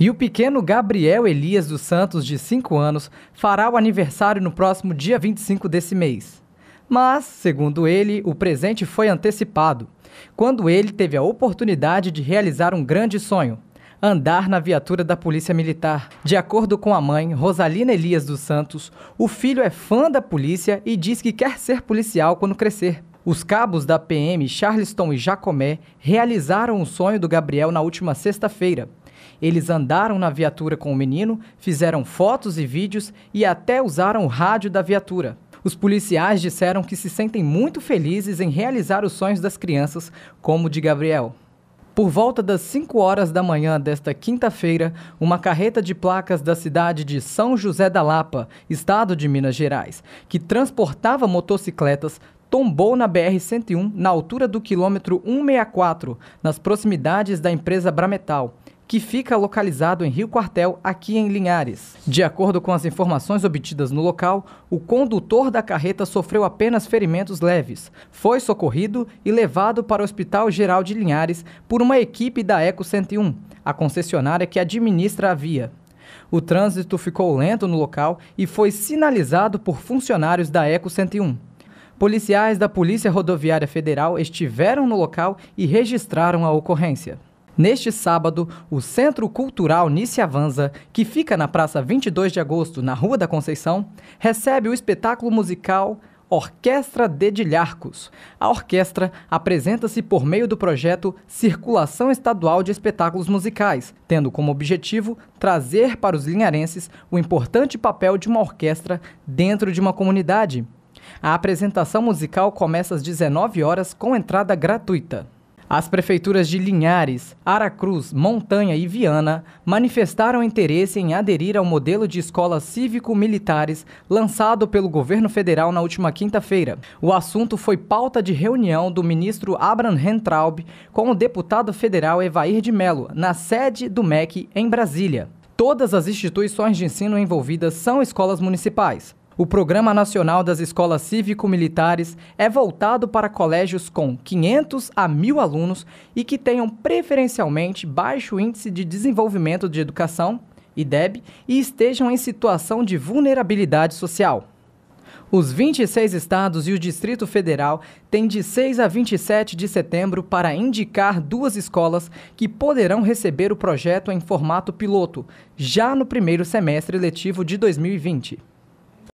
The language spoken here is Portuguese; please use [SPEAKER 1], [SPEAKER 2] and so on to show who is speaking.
[SPEAKER 1] E o pequeno Gabriel Elias dos Santos, de 5 anos, fará o aniversário no próximo dia 25 desse mês. Mas, segundo ele, o presente foi antecipado, quando ele teve a oportunidade de realizar um grande sonho, andar na viatura da Polícia Militar. De acordo com a mãe, Rosalina Elias dos Santos, o filho é fã da polícia e diz que quer ser policial quando crescer. Os cabos da PM Charleston e Jacomé realizaram o sonho do Gabriel na última sexta-feira. Eles andaram na viatura com o menino, fizeram fotos e vídeos e até usaram o rádio da viatura. Os policiais disseram que se sentem muito felizes em realizar os sonhos das crianças, como o de Gabriel. Por volta das 5 horas da manhã desta quinta-feira, uma carreta de placas da cidade de São José da Lapa, estado de Minas Gerais, que transportava motocicletas, tombou na BR-101 na altura do quilômetro 164, nas proximidades da empresa Brametal que fica localizado em Rio Quartel, aqui em Linhares. De acordo com as informações obtidas no local, o condutor da carreta sofreu apenas ferimentos leves. Foi socorrido e levado para o Hospital Geral de Linhares por uma equipe da Eco 101, a concessionária que administra a via. O trânsito ficou lento no local e foi sinalizado por funcionários da Eco 101. Policiais da Polícia Rodoviária Federal estiveram no local e registraram a ocorrência. Neste sábado, o Centro Cultural Nice Avanza, que fica na Praça 22 de Agosto, na Rua da Conceição, recebe o espetáculo musical Orquestra Dedilharcos. A orquestra apresenta-se por meio do projeto Circulação Estadual de Espetáculos Musicais, tendo como objetivo trazer para os linharenses o importante papel de uma orquestra dentro de uma comunidade. A apresentação musical começa às 19 horas com entrada gratuita. As prefeituras de Linhares, Aracruz, Montanha e Viana manifestaram interesse em aderir ao modelo de escolas cívico-militares lançado pelo governo federal na última quinta-feira. O assunto foi pauta de reunião do ministro Abraham Hentraub com o deputado federal Evair de Mello, na sede do MEC em Brasília. Todas as instituições de ensino envolvidas são escolas municipais. O Programa Nacional das Escolas Cívico-Militares é voltado para colégios com 500 a 1.000 alunos e que tenham preferencialmente baixo índice de desenvolvimento de educação, IDEB, e estejam em situação de vulnerabilidade social. Os 26 estados e o Distrito Federal têm de 6 a 27 de setembro para indicar duas escolas que poderão receber o projeto em formato piloto, já no primeiro semestre letivo de 2020.